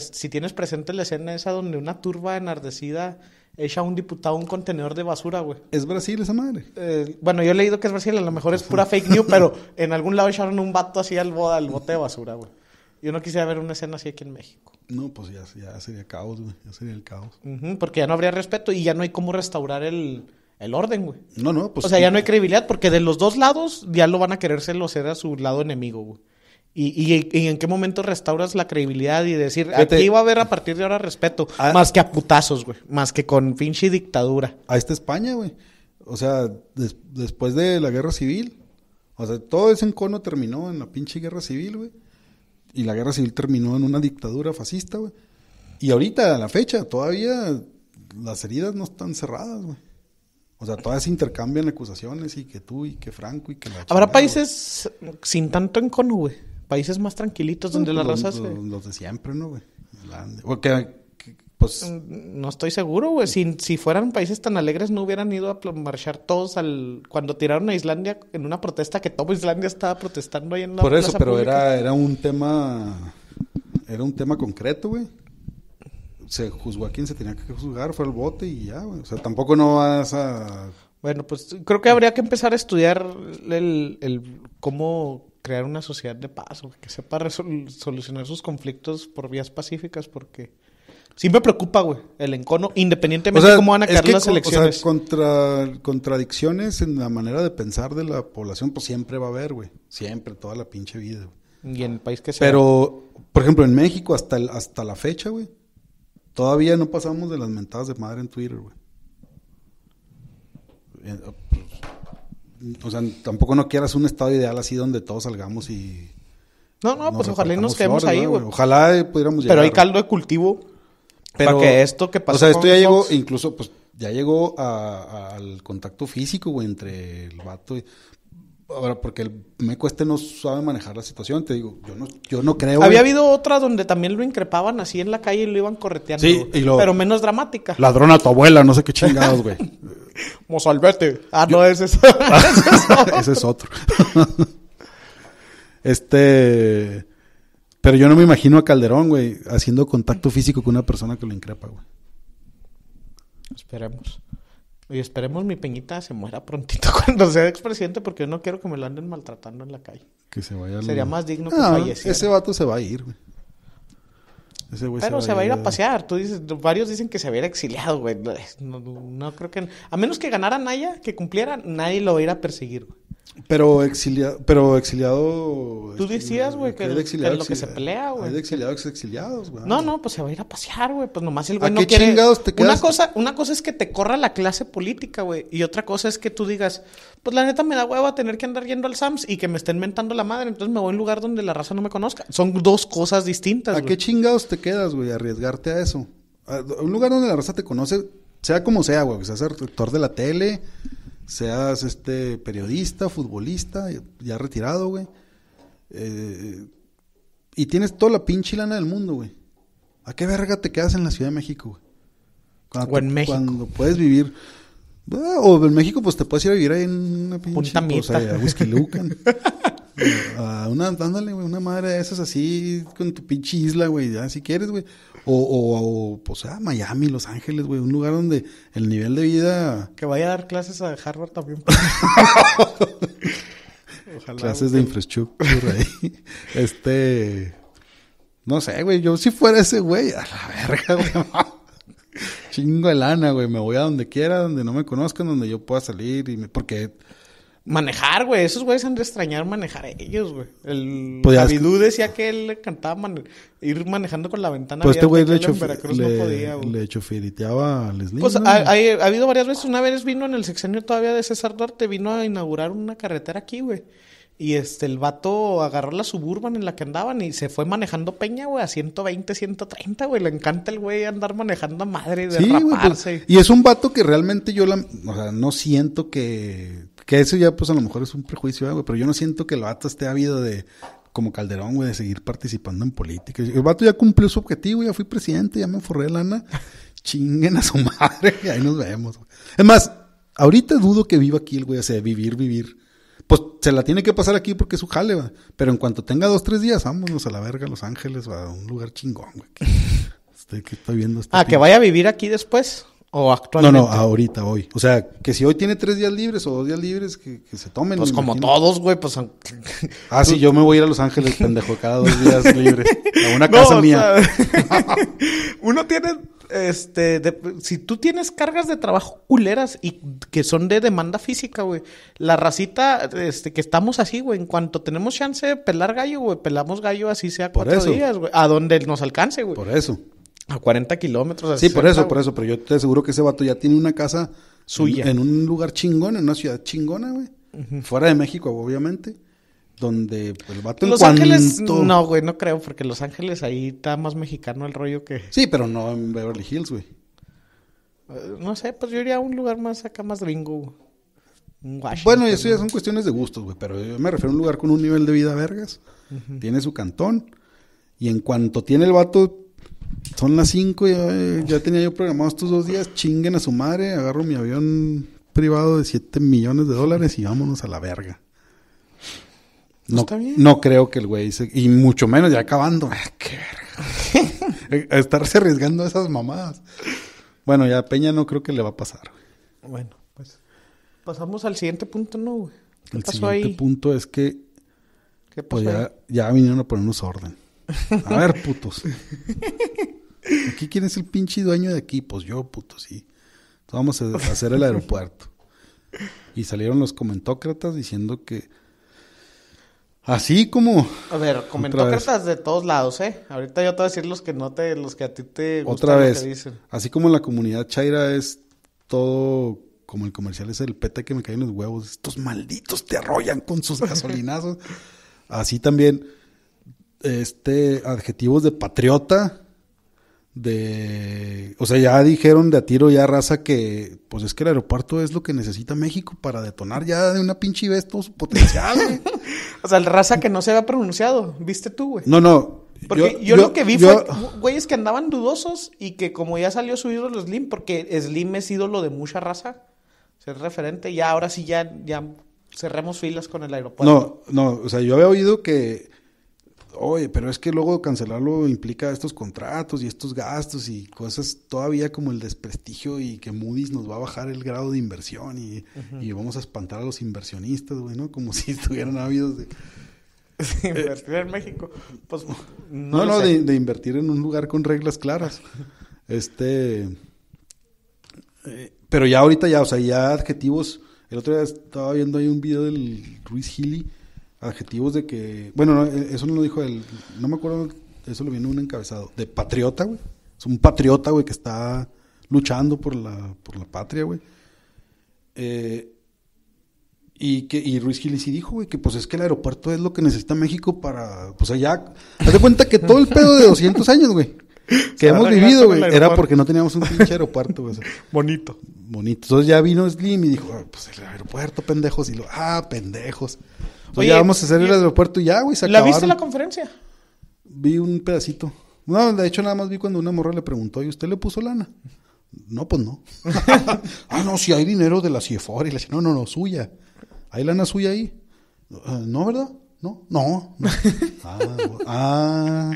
si tienes presente la escena esa donde una turba enardecida echa a un diputado un contenedor de basura, güey. ¿Es Brasil esa madre? Eh, bueno, yo he leído que es Brasil, a lo mejor es pura fake news, pero en algún lado echaron un vato así al, al bote de basura, güey. Yo no quisiera ver una escena así aquí en México. No, pues ya, sería caos, güey. Ya sería el caos. porque ya no habría respeto y ya no hay cómo restaurar el, orden, güey. No, no, pues. O sea, ya no hay credibilidad porque de los dos lados ya lo van a querérselo hacer a su lado enemigo, güey. ¿Y, y, en qué momento restauras la credibilidad y decir, aquí va a haber a partir de ahora respeto? Ah. más que a putazos, güey. Más que con pinche dictadura. A esta España, güey. O sea, después de la guerra civil. O sea, todo ese encono terminó en la pinche guerra civil, güey. Y la guerra civil terminó en una dictadura fascista, güey. Y ahorita, a la fecha, todavía las heridas no están cerradas, güey. O sea, todavía se intercambian acusaciones y que tú y que Franco y que la... Habrá países sin tanto encono, güey países más tranquilitos pues, donde la pues, raza pues, se... Los de siempre, ¿no, güey? pues... Mm, no estoy seguro, güey. Si, fueran países tan alegres no hubieran ido a marchar todos al... Cuando tiraron a Islandia en una protesta que todo Islandia estaba protestando ahí en la Por eso, pero era, era un tema... Era un tema concreto, güey se juzgó a quien se tenía que juzgar, fue el bote y ya, güey. O sea, tampoco no vas a... Bueno, pues creo que habría que empezar a estudiar el, el cómo, crear una sociedad de paz, que sepa solucionar sus conflictos por vías pacíficas, porque siempre preocupa, güey, el encono, independientemente de cómo van a quedar las elecciones. O sea, contra, contradicciones en la manera de pensar de la población, pues siempre va a haber, güey, siempre, toda la pinche vida, güey. Y en el país que sea. Pero, por ejemplo, en México, hasta, hasta la fecha, güey, todavía no pasamos de las mentadas de madre en Twitter, güey. Eh, pues, o sea, tampoco no quieras un estado ideal así donde todos salgamos y... No, no, pues ojalá nos quedemos ahí, güey. Ojalá pudiéramos llegar. Pero hay caldo de cultivo pero, para que esto que pasa O sea, esto ya llegó, incluso, pues, ya llegó al contacto físico, güey, entre el vato y ahora porque el Meco este no sabe manejar la situación, te digo, yo no, yo no creo. Había habido otra donde también lo increpaban así en la calle y lo iban correteando, pero menos dramática. Ladrona tu abuela, no sé qué chingados, güey. Mozalbete. Ah, no, ese es, ah, ese es otro. este... Pero yo no me imagino a Calderón, güey, haciendo contacto físico con una persona que lo increpa, güey. Esperemos. Y esperemos mi peñita se muera prontito cuando sea expresidente porque yo no quiero que me lo anden maltratando en la calle. Que se vaya. Sería más digno que ah, falleciera. Ese vato se va a ir, güey. Ese güey Pero se, va, a ir a pasear. Tú dices, varios dicen que se va exiliado, güey. No, creo que... A menos que ganara Naya, que cumpliera, nadie lo va a ir a perseguir, güey. Pero exiliado, pero exiliado. Tú este, decías, güey, que, es lo que se pelea, güey. Hay de exiliados, exiliados, güey. No, no, pues se va a ir a pasear, güey. Pues nomás el güey no qué Chingados te quedas? Una cosa, una cosa es que te corra la clase política, güey. Y otra cosa es que tú digas, pues la neta me da a tener que andar yendo al SAMS y que me estén mentando la madre. Entonces me voy a un lugar donde la raza no me conozca. Son dos cosas distintas, ¿A qué chingados te quedas, güey? Arriesgarte a eso. un lugar donde la raza te conoce, sea como sea, güey. Que ser rector de la tele seas este periodista, futbolista, ya retirado, güey. Eh, y tienes toda la pinche lana del mundo, güey. ¿A qué verga te quedas en la Ciudad de México, güey? Cuando México. puedes vivir. Ah, o en México, pues te puedes ir a vivir ahí en una pinche. Punta a Whisky Lucan. A una, ándale, güey, una madre de esas así con tu pinche isla, güey, ya si quieres, güey. O, o, pues a ah, Miami, Los Ángeles, güey, un lugar donde el nivel de vida... Que vaya a dar clases a Harvard también. clases de infraestructura ahí. Este... No sé, güey, yo si fuera ese güey, a la verga, güey. Chingo de lana, güey, me voy a donde quiera, donde no me conozcan, donde yo pueda salir y me... Porque manejar, güey. Esos güeyes han de extrañar manejar ellos, güey. El Davidú pues decía que él le cantaba ir manejando con la ventana. Pues este güey le, hecho... le... a Leslie. Pues ha, ha, habido varias veces. Una vez vino en el sexenio todavía de César Duarte, vino a inaugurar una carretera aquí, güey. Y este, el vato agarró la suburban en la que andaban y se fue manejando peña, güey, a 120, 130, güey. Le encanta el güey andar manejando a madre, de sí, güey, pues, y es un vato que realmente yo la, no siento que que eso ya, pues a lo mejor es un prejuicio, ¿eh, güey, pero yo no siento que el vato esté habido de, como Calderón, güey, de seguir participando en política. El vato ya cumplió su objetivo, ya fui presidente, ya me forré lana. Chinguen a su madre, ahí nos vemos. Es más, ahorita dudo que viva aquí el güey, o sea, vivir, vivir. Pues se la tiene que pasar aquí porque es su jale, Pero en cuanto tenga dos, tres días, vámonos a la verga, a Los Ángeles, o a un lugar chingón, güey. Estoy, que estoy viendo este Ah, que vaya a vivir aquí después. ¿O actualmente? No, no, ahorita, hoy. O sea, que si hoy tiene tres días libres o dos días libres, que, se tomen. Pues como todos, güey, pues... Ah, sí, yo me voy a ir a Los Ángeles, pendejo, cada dos días libres. A una casa mía. uno tiene este, si tú tienes cargas de trabajo culeras y que son de demanda física, güey, la racita, este, que estamos así, güey, en cuanto tenemos chance de pelar gallo, güey, pelamos gallo así sea Por cuatro días, güey, a donde nos alcance, güey. Por eso. A 40 kilómetros. Sí, por eso, por eso. Pero yo te aseguro que ese vato ya tiene una casa suya. En, un lugar chingón, en una ciudad chingona, güey. Fuera de México, obviamente. Donde el vato Los en cuanto... Ángeles, no, güey, no creo. Porque Los Ángeles ahí está más mexicano el rollo que... Sí, pero no en Beverly Hills, güey. Eh, no sé, pues yo iría a un lugar más acá, más gringo, Bueno, eso ya son cuestiones de gustos, güey, pero yo me refiero a un lugar con un nivel de vida vergas. Tiene su cantón. Y en cuanto tiene el vato son las 5, ya, tenía yo programado estos dos días, chinguen a su madre, agarro mi avión privado de 7 millones de dólares y vámonos a la verga. Pues no, Está bien. no creo que el güey Y mucho menos ya acabando. Ah, ¡Qué verga! Eh, estarse arriesgando a esas mamadas. Bueno, ya Peña no creo que le va a pasar. Bueno, pues... Pasamos al siguiente punto, ¿no, el siguiente punto es que... pues, ya, ya vinieron a ponernos orden. A ver, putos. ¿Aquí quién es el pinche dueño de aquí? Pues yo, puto, sí. vamos a hacer el aeropuerto. Y salieron los comentócratas diciendo que. Así como. A ver, comentócratas de todos lados, ¿eh? Ahorita yo te voy a decir los que no te. los que a ti te. Gustan otra vez. Así como la comunidad chaira es todo. como el comercial es el pete que me caen los huevos. Estos malditos te arrollan con sus gasolinazos. así también este adjetivos de patriota, de, o sea, ya dijeron de a tiro ya raza que, pues es que el aeropuerto es lo que necesita México para detonar ya de una pinche vez todo su potencial. o sea, el raza que no se había pronunciado, viste tú, güey. No, no. Porque yo, lo que vi fue güeyes que andaban dudosos y que como ya salió su ídolo Slim, porque Slim es ídolo de mucha raza, ser referente, y ahora sí ya, ya cerremos filas con el aeropuerto. No, no, o sea, yo había oído que oye, pero es que luego cancelarlo implica estos contratos y estos gastos y cosas todavía como el desprestigio y que Moody's nos va a bajar el grado de inversión y, vamos a espantar a los inversionistas, güey, ¿no? Como si estuvieran ávidos de... invertir en México. Pues, no, no, de, invertir en un lugar con reglas claras. este... Eh, pero ya ahorita ya, o sea, ya adjetivos... El otro día estaba viendo ahí un video del Ruiz Hilly adjetivos de que. Bueno, eh, eso no lo dijo él. No me acuerdo, eso lo vino un encabezado. De patriota, güey. Es un patriota, güey, que está luchando por la, por la patria, güey. Eh, y, que, y Ruiz Gil dijo, güey, que pues es que el aeropuerto es lo que necesita México para. Pues allá. Haz de cuenta que todo el pedo de 200 años, güey. Que hemos vivido, güey. Era porque no teníamos un pinche aeropuerto, güey. Bonito. Bonito. Entonces ya vino Slim y dijo, ah, pues el aeropuerto, pendejos. Y lo, ah, pendejos. Oye, ya vamos a salir el aeropuerto y ya, güey, se ¿La viste la conferencia? Vi un pedacito. No, de hecho nada más vi cuando una morra le preguntó, ¿y usted le puso lana? No, pues no. ah, no, si hay dinero de la CIEFOR. Y le no, no, no, suya. ¿Hay lana suya ahí? Eh, no, ¿verdad? No, no. no. Ah, ah,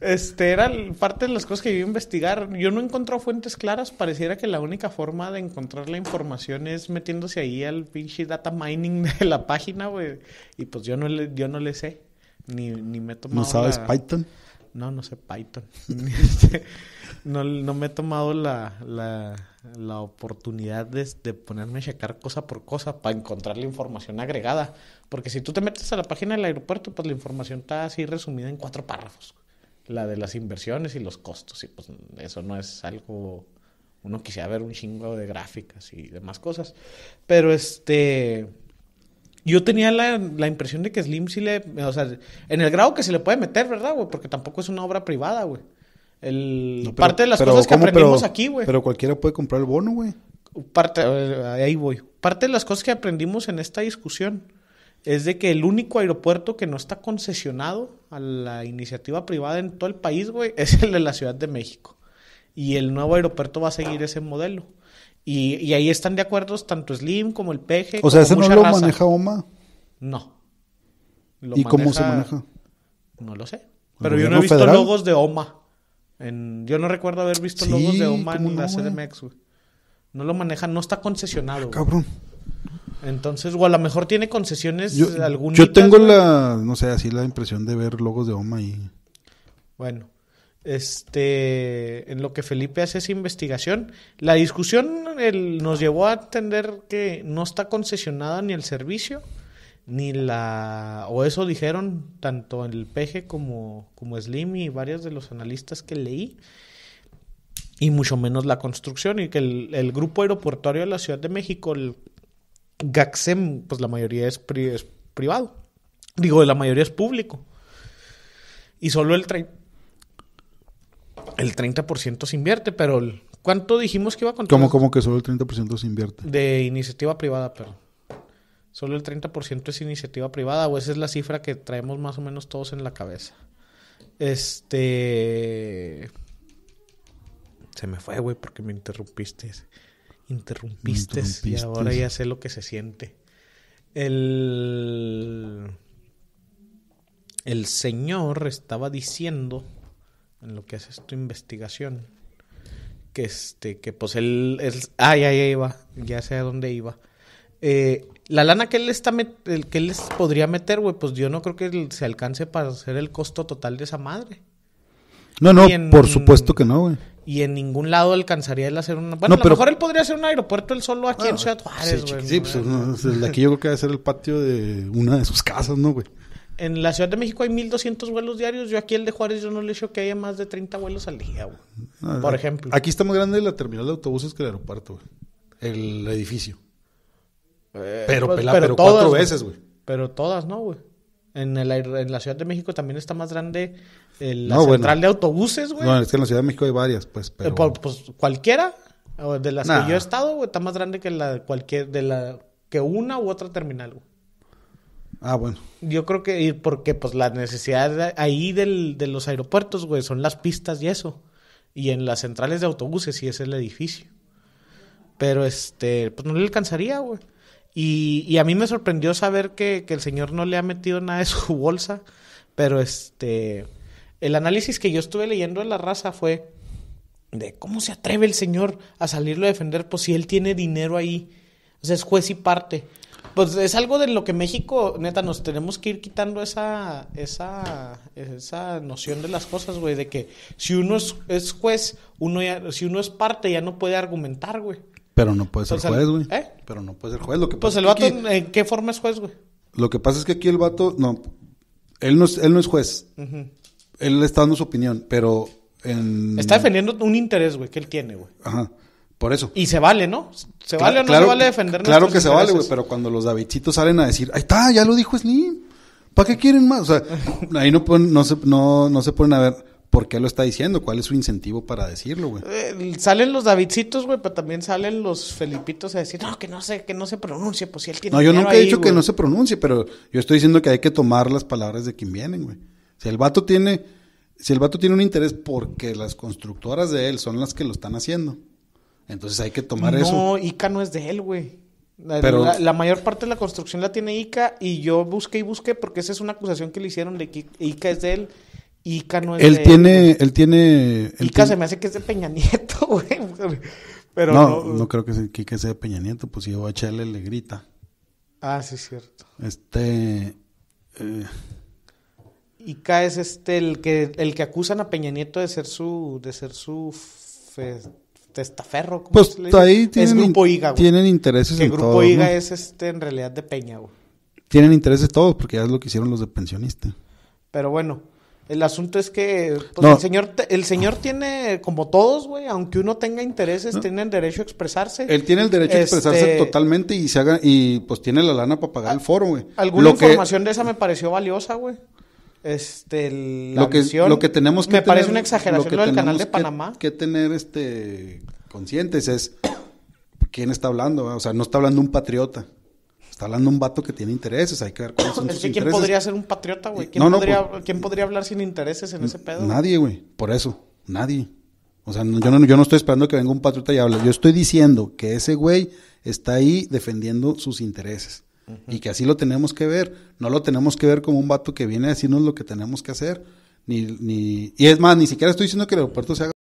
este, era parte de las cosas que iba a investigar. Yo no encontré fuentes claras. Pareciera que la única forma de encontrar la información es metiéndose ahí al pinche data mining de la página, güey. Y pues yo no le, yo no le sé. Ni, ni me he tomado. ¿No sabes Python? No, no sé Python. Este, no, no, me he tomado la, oportunidad de, de, ponerme a checar cosa por cosa para encontrar la información agregada. Porque si tú te metes a la página del aeropuerto, pues la información está así resumida en cuatro párrafos la de las inversiones y los costos. Y pues eso no es algo. Uno quisiera ver un chingo de gráficas y demás cosas. Pero este. Yo tenía la, impresión de que Slim sí le. O sea, en el grado que se le puede meter, ¿verdad, güey? Porque tampoco es una obra privada, güey. El, parte de las cosas que aprendimos aquí, güey. Pero cualquiera puede comprar el bono, güey. Parte, eh, ahí voy. Parte de las cosas que aprendimos en esta discusión es de que el único aeropuerto que no está concesionado a la iniciativa privada en todo el país, güey, es el de la Ciudad de México. Y el nuevo aeropuerto va a seguir ese modelo. Y, ahí están de acuerdo tanto Slim como el PG. O sea, ese no lo maneja OMA. No. ¿Y cómo se maneja? No lo sé. Pero yo no he visto logos de OMA. Yo no recuerdo haber visto logos de OMA en la CDMX, güey. No lo maneja, no está concesionado. cabrón. Entonces, o a lo mejor tiene concesiones yo, Yo tengo la, no sé, así la impresión de ver logos de OMA y Bueno, este, en lo que Felipe hace esa investigación, la discusión nos llevó a entender que no está concesionada ni el servicio, ni la, o eso dijeron tanto el PG como, como Slim y varios de los analistas que leí, y mucho menos la construcción, y que el, el Grupo Aeroportuario de la Ciudad de México, el Gaxem, pues la mayoría es, privado. Digo, la mayoría es público. Y solo el, el 30% se invierte, pero ¿cuánto dijimos que iba a contar? ¿Cómo, que solo el 30% se invierte? De iniciativa privada, pero Solo el 30% es iniciativa privada, o esa es la cifra que traemos más o menos todos en la cabeza. Este. Se me fue, güey, porque me interrumpiste interrumpiste, y ahora ya sé lo que se siente. El, el señor estaba diciendo, en lo que haces tu investigación, que este, que pues él, ah, ya, iba, ya sé a dónde iba. Eh, la lana que él está que él les podría meter, güey, pues yo no creo que se alcance para hacer el costo total de esa madre. No, no, por supuesto que no, güey. Y en ningún lado alcanzaría él hacer una. Bueno, no, a lo pero... mejor él podría hacer un aeropuerto él solo aquí ah, en Ciudad Juárez, Sí, pues aquí yo creo que a ser el patio de una de sus casas, ¿no, güey? En la Ciudad de México hay 1200 vuelos diarios. Yo aquí el de Juárez yo no le he que haya más de 30 vuelos al día, güey. Ah, por ejemplo. Aquí está más grande la terminal de autobuses que el aeropuerto, güey. El edificio. Eh, pues, pero, pero, cuatro veces, güey. Pero todas, ¿no, güey? En, la Ciudad de México también está más grande eh, la central de autobuses, güey. No, es que en la Ciudad de México hay varias, pues. Eh, pero... pues cualquiera de las que yo he estado, güey, está más grande que la cualquier de la que una u otra terminal, güey. Ah, bueno. Yo creo que porque pues la necesidad ahí de los aeropuertos, güey, son las pistas y eso. Y en las centrales de autobuses sí es el edificio. Pero este, pues no le alcanzaría, güey. Y, a mí me sorprendió saber que, el señor no le ha metido nada de su bolsa, pero este, el análisis que yo estuve leyendo de la raza fue de cómo se atreve el señor a salirlo a defender, pues si él tiene dinero ahí, o sea, es juez y parte. Pues es algo de lo que México, neta, nos tenemos que ir quitando esa, esa, esa noción de las cosas, güey, de que si uno es, es juez, uno ya, si uno es parte, ya no puede argumentar, güey. Pero no puede ser pues juez, güey. ¿Eh? Pero no puede ser juez. Lo que pues el vato, ¿en qué forma es juez, güey? Lo que pasa es que aquí el vato, no, él no es, él no es juez. Él le Él está dando su opinión, pero en... Está defendiendo un interés, güey, que él tiene, güey. Ajá. Por eso. Y se vale, ¿no? ¿Se vale o no se vale defender Claro que se vale, güey, pero cuando los Davidcitos salen a decir, ahí está, ya lo dijo Slim, ¿para qué quieren más? O sea, ahí no, se, no, no se ponen a ver por qué lo está diciendo, cuál es su incentivo para decirlo, güey. Eh, salen los Davidcitos, güey, pero también salen los Felipitos a decir, no, que no se, que no se pronuncie, pues si él tiene No, yo nunca he dicho que no se pronuncie, pero yo estoy diciendo que hay que tomar las palabras de quien vienen, güey. Si el vato tiene, si el vato tiene un interés porque las constructoras de él son las que lo están haciendo, entonces hay que tomar eso. No, Ica no es de él, güey. pero, la, mayor parte de la construcción la tiene Ica y yo busqué y busqué porque esa es una acusación que le hicieron de que Ica es de él Ica no es él Tiene, él tiene... Ica se me hace que es de Peña Nieto, güey. Pero no, no, creo que, sea de Peña Nieto, pues si va a echarle le grita. Ah, sí, es cierto. Este... Eh, Ica es este, el que, el que acusan a Peña Nieto de ser su... De ser su testaferro. pues ahí tienen, es grupo IGA, tienen intereses que grupo IGA es este, en realidad de Peña, güey. Tienen intereses todos, porque ya es lo que hicieron los de pensionista. Pero bueno... El asunto es que pues, el señor, el señor ah. tiene, como todos, güey, aunque uno tenga intereses, tiene el derecho a expresarse. Él tiene el derecho a este, expresarse totalmente y se haga, y pues tiene la lana para pagar el ah, foro, güey. Alguna información de esa me pareció valiosa, güey. Este, lo que, lo tenemos que Me parece una exageración lo, del canal de Panamá. Que, que tener, este, conscientes es quién está hablando, o sea, no está hablando un patriota. Está hablando un vato que tiene intereses, hay que ver cuáles son sus ¿Quién podría ser un patriota, güey? ¿Quién, podría, hablar sin intereses en ese pedo? Nadie, güey. Por eso, nadie. O sea, yo, no, yo no estoy esperando que venga un patriota y hable. Yo estoy diciendo que ese güey está ahí defendiendo sus intereses. Y que así lo tenemos que ver. No lo tenemos que ver como un vato que viene a decirnos lo que tenemos que hacer. Ni, ni... Y es más, ni siquiera estoy diciendo que el aeropuerto se haga